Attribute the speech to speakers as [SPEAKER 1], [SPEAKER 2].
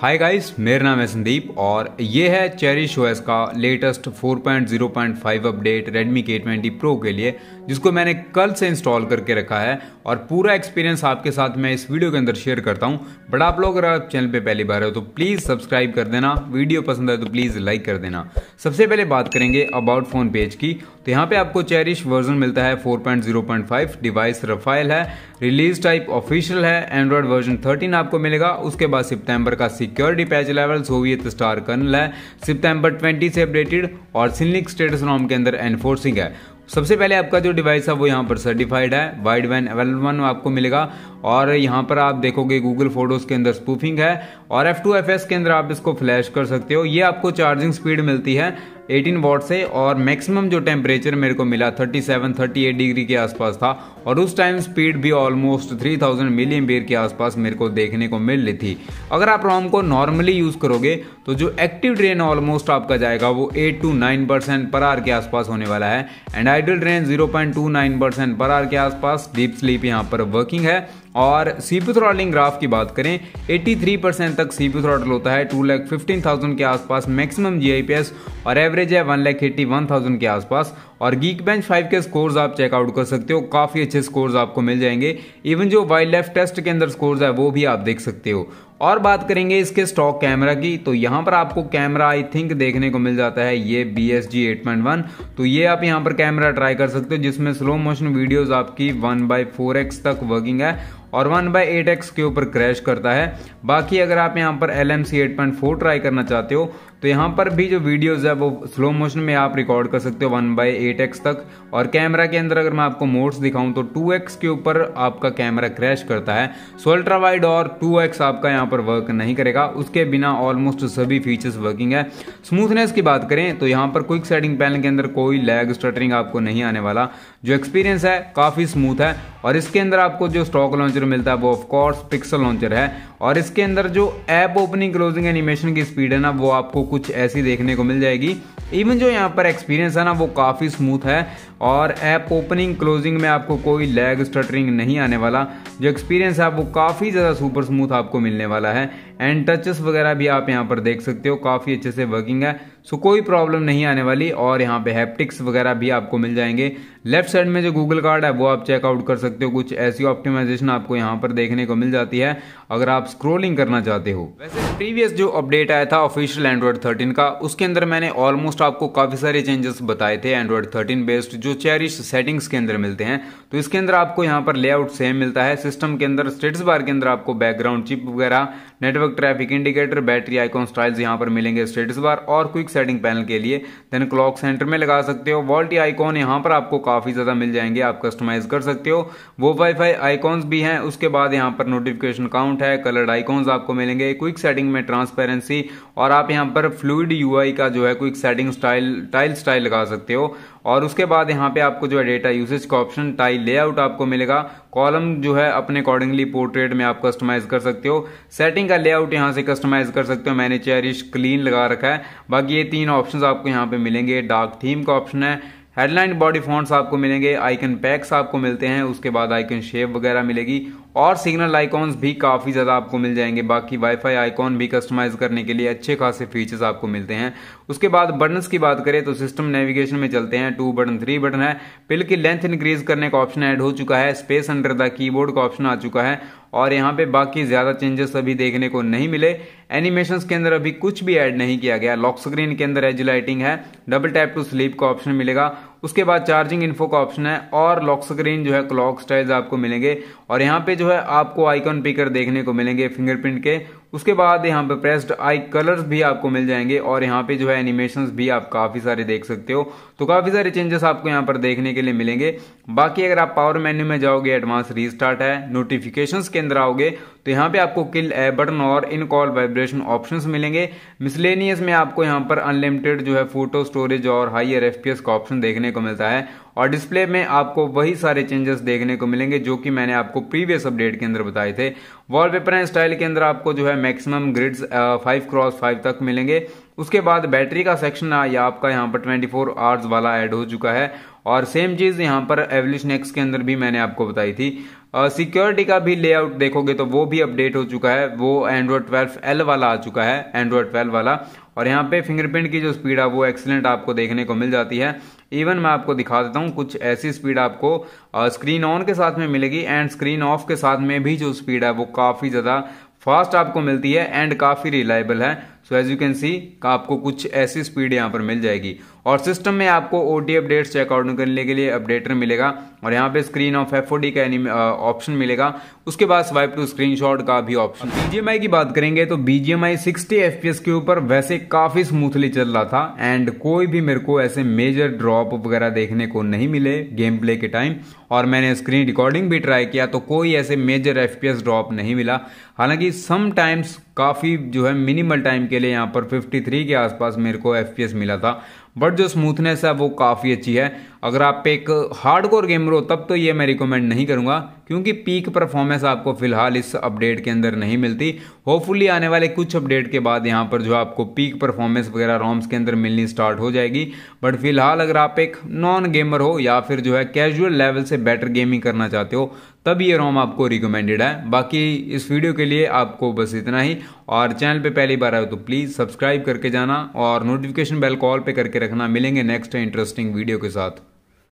[SPEAKER 1] hi guys मेरा नाम है संदीप और ये है चेरिश ओएस का latest 4.0.5 update Redmi K20 Pro के लिए जिसको मैंने कल से इंस्टॉल करके रखा है और पूरा एक्सपीरियंस आपके साथ मैं इस वीडियो के अंदर शेयर करता हूँ बट आप लोग अगर आप चैनल पे पहली बार हो तो प्लीज़ सब्सक्राइब कर देना वीडियो पसंद आए तो प्लीज़ लाइक कर देना सबसे पहले बात करेंगे अबाउट फोन पेज की तो यहाँ पे आपको चेरिश वर्जन मिलता है 4.0.5 डिवाइस रफाइल है रिलीज टाइप ऑफिशियल है एंड्रॉयड वर्जन 13 आपको मिलेगा उसके बाद सितंबर का security patch level Soviet Star kernel है सितंबर 20 से अपडेटेड और सिनिक स्टेटस नॉम के अंदर एनफोर्सिंग है सबसे पहले आपका जो डिवाइस है वो यहाँ पर सर्टिफाइड है वाइड वैन अवेलेबल आपको मिलेगा और यहाँ पर आप देखोगे गूगल फोटोज़ के अंदर स्पूफिंग है और एफ टू एफ एस के अंदर आप इसको फ्लैश कर सकते हो ये आपको चार्जिंग स्पीड मिलती है 18 वॉट से और मैक्सिमम जो टेम्परेचर मेरे को मिला 37 38 डिग्री के आसपास था और उस टाइम स्पीड भी ऑलमोस्ट 3000 मिली एम्पियर के आसपास मेरे को देखने को मिल रही थी अगर आप रोम को नॉर्मली यूज़ करोगे तो जो एक्टिव ड्रेन ऑलमोस्ट आपका जाएगा वो 8 टू 9 परसेंट पर आर के आसपास होने वाला है and idle drain 0.29 percent per hour के आसपास डीप स्लीप यहाँ पर वर्किंग है और सीपी थ्रॉटलिंग ग्राफ की बात करें 83% तक सीपी थ्रॉटल होता है टू लैख फिफ्टीन थाउजेंड के आसपास मैक्सिमम जी और एवरेज है one lakh eighty one thousand के आसपास और गीक बेंच फाइव के स्कोर्स आप चेकआउट कर सकते हो काफ़ी अच्छे स्कोर्स आपको मिल जाएंगे इवन जो वाइल्ड लाइफ टेस्ट के अंदर स्कोर्स है वो भी आप देख सकते हो और बात करेंगे इसके स्टॉक कैमरा की तो यहाँ पर आपको कैमरा आई थिंक देखने को मिल जाता है ये B S G eight point one तो ये आप यहाँ पर कैमरा ट्राई कर सकते हो जिसमें स्लो मोशन वीडियोस आपकी वन बाई फोर एक्स तक वर्किंग है और वन बाई एट एक्स के ऊपर क्रैश करता है बाकी अगर आप यहाँ पर L M C eight point four try करना चाहते हो तो यहां पर भी जो वीडियोज़ है वो स्लो मोशन में आप रिकॉर्ड कर सकते हो वन बाई एट तक और कैमरा के अंदर अगर मैं आपको मोड्स दिखाऊं तो 2x के ऊपर आपका कैमरा क्रैश करता है सो अल्ट्रा वाइड और 2x आपका यहाँ पर वर्क नहीं करेगा उसके बिना ऑलमोस्ट सभी फीचर्स वर्किंग है स्मूथनेस की बात करें तो यहाँ पर क्विक सेटिंग पैनल के अंदर कोई लैग स्टटरिंग आपको नहीं आने वाला जो एक्सपीरियंस है काफ़ी स्मूथ है और इसके अंदर आपको जो स्टॉक लॉन्चर मिलता है वो ऑफकोर्स पिक्सल लॉन्चर है और इसके अंदर जो ऐप ओपनिंग क्लोजिंग एनिमेशन की स्पीड है ना वो आपको कुछ ऐसी देखने को मिल जाएगी इवन जो यहाँ पर एक्सपीरियंस है ना वो काफ़ी स्मूथ है और ऐप ओपनिंग क्लोजिंग में आपको कोई लैग स्टटरिंग नहीं आने वाला जो एक्सपीरियंस है वो काफ़ी ज़्यादा सुपर स्मूथ आपको मिलने वाला है एंड टचेस वगैरह भी आप यहाँ पर देख सकते हो काफ़ी अच्छे से वर्किंग है सो कोई प्रॉब्लम नहीं आने वाली और यहाँ पे हैप्टिक्स वगैरह भी आपको मिल जाएंगे लेफ्ट साइड में जो गूगल कार्ड है वो आप चेकआउट कर सकते हो कुछ ऐसी ऑप्टिमाइजेशन आपको यहाँ पर देखने को मिल जाती है अगर आप स्क्रोलिंग करना चाहते हो वैसे प्रीवियस जो अपडेट आया था ऑफिशियल एंड्रॉइड थर्टीन का उसके अंदर मैंने ऑलमोस्ट आपको काफ़ी सारे चेंजेस बताए थे एंड्रॉइड थर्टीन बेस्ड जो चेरिश सेटिंग्स के अंदर मिलते हैं तो इसके अंदर आपको यहाँ पर लेआउट सेम मिलता है सिस्टम के अंदर स्टेटस बार के अंदर आपको बैकग्राउंड चिप वगैरह network traffic indicator battery icon styles यहाँ पर मिलेंगे स्टेटस बार और क्विक सेटिंग पैनल के लिए देन क्लॉक सेंटर में लगा सकते हो वॉल्टी आइकॉन यहाँ पर आपको काफ़ी ज़्यादा मिल जाएंगे आप कस्टमाइज़ कर सकते हो वो वाईफाई आइकॉन्स भी हैं उसके बाद यहाँ पर नोटिफिकेशन काउंट है कलर्ड आइकॉन्स आपको मिलेंगे क्विक सेटिंग में ट्रांसपेरेंसी और आप यहाँ पर फ्लूड यूआई का जो है quick setting style tile style लगा सकते हो और उसके बाद यहाँ पे आपको जो है डेटा यूसेज का ऑप्शन टाइल लेआउट आपको मिलेगा कॉलम जो है अपने अकॉर्डिंगली पोर्ट्रेट में आप कस्टमाइज कर सकते हो सेटिंग का लेआउट यहाँ से कस्टमाइज कर सकते हो मैंने चेरिश क्लीन लगा रखा है बाकी ये तीन ऑप्शन आपको यहाँ पे मिलेंगे डार्क थीम का ऑप्शन है हेडलाइन बॉडी फॉन्ट्स आपको मिलेंगे आइकन पैक्स आपको मिलते हैं उसके बाद आइकन शेप वगैरह मिलेगी और सिग्नल आइकॉन्स भी काफ़ी ज़्यादा आपको मिल जाएंगे बाकी वाईफाई आइकॉन भी कस्टमाइज़ करने के लिए अच्छे खासे फीचर्स आपको मिलते हैं उसके बाद बटन्स की बात करें तो सिस्टम नेविगेशन में चलते हैं टू बटन थ्री बटन है पिल की लेंथ इंक्रीज करने का ऑप्शन ऐड हो चुका है स्पेस अंडर द कीबोर्ड का ऑप्शन आ चुका है और यहाँ पे बाकी ज़्यादा चेंजेस अभी देखने को नहीं मिले एनिमेशन के अंदर अभी कुछ भी ऐड नहीं किया गया लॉक स्क्रीन के अंदर एज लाइटिंग है डबल टैप टू स्लीप का ऑप्शन मिलेगा उसके बाद चार्जिंग इन्फो का ऑप्शन है और लॉक स्क्रीन जो है क्लॉक स्टाइल आपको मिलेंगे और यहाँ पे जो है आपको आइकॉन पिकर देखने को मिलेंगे फिंगरप्रिंट के उसके बाद यहाँ पे प्रेस्ड आई कलर्स भी आपको मिल जाएंगे और यहाँ पे जो है एनिमेशंस भी आप काफ़ी सारे देख सकते हो तो काफ़ी सारे चेंजेस आपको यहाँ पर देखने के लिए मिलेंगे बाकी अगर आप पावर मेन्यू में जाओगे एडवांस रीस्टार्ट है नोटिफिकेशंस के अंदर आओगे तो यहाँ पे आपको किल ए बटन और इन कॉल वाइब्रेशन ऑप्शन मिलेंगे मिसलेनियस में आपको यहाँ पर अनलिमिटेड जो है फोटो स्टोरेज और हाइयर एफ का ऑप्शन देखने को मिलता है और डिस्प्ले में आपको वही सारे चेंजेस देखने को मिलेंगे जो कि मैंने आपको प्रीवियस अपडेट के अंदर बताए थे वॉलपेपर एंड स्टाइल के अंदर आपको जो है maximum grids five cross five तक मिलेंगे उसके बाद बैटरी का सेक्शन या आपका यहाँ पर 24 फोर आवर्स वाला ऐड हो चुका है और सेम चीज़ यहाँ पर एवलिश नेक्स के अंदर भी मैंने आपको बताई थी सिक्योरिटी का भी लेआउट देखोगे तो वो भी अपडेट हो चुका है वो एंड्रॉयड ट्वेल्व एल वाला आ चुका है एंड्रॉयड ट्वेल्व वाला और यहाँ पे फिंगरप्रिंट की जो स्पीड है वो एक्सीलेंट आपको देखने को मिल जाती है इवन मैं आपको दिखा देता हूँ कुछ ऐसी स्पीड आपको स्क्रीन ऑन के साथ में मिलेगी एंड स्क्रीन ऑफ के साथ में भी जो स्पीड है वो काफ़ी ज़्यादा फास्ट आपको मिलती है एंड काफ़ी रिलायबल है so as you can see आपको कुछ ऐसी स्पीड यहाँ पर मिल जाएगी और सिस्टम में आपको ओ डी अपडेट्स आउट करने के लिए अपडेटर मिलेगा और यहाँ पे स्क्रीन ऑफ एफ का ऑप्शन uh, मिलेगा उसके बाद स्वाइप टू स्क्रीनशॉट का भी ऑप्शन बीजीएमआई की बात करेंगे तो बीजीएमआई 60 एफपीएस के ऊपर वैसे काफी स्मूथली चल रहा था एंड कोई भी मेरे को ऐसे मेजर ड्रॉप वगैरह देखने को नहीं मिले गेम प्ले के टाइम और मैंने स्क्रीन रिकॉर्डिंग भी ट्राई किया तो कोई ऐसे मेजर एफ ड्रॉप नहीं मिला हालांकि समटाइम्स काफ़ी जो है मिनिमल टाइम के लिए यहाँ पर 53 के आसपास मेरे को एफ मिला था बट जो स्मूथनेस है वो काफ़ी अच्छी है अगर आप एक हार्ड कोर गेमर हो तब तो ये मैं रिकमेंड नहीं करूँगा क्योंकि पीक परफॉर्मेंस आपको फिलहाल इस अपडेट के अंदर नहीं मिलती होपफुली आने वाले कुछ अपडेट के बाद यहाँ पर जो आपको पीक परफॉर्मेंस वगैरह रॉम्स के अंदर मिलनी स्टार्ट हो जाएगी बट फिलहाल अगर आप एक नॉन गेमर हो या फिर जो है कैजुअल लेवल से बेटर गेमिंग करना चाहते हो तब ये रोम आपको रिकमेंडेड है बाकी इस वीडियो के लिए आपको बस इतना ही और चैनल पे पहली बार आए तो प्लीज़ सब्सक्राइब करके जाना और नोटिफिकेशन बेल कॉल पे करके रखना मिलेंगे नेक्स्ट इंटरेस्टिंग वीडियो के साथ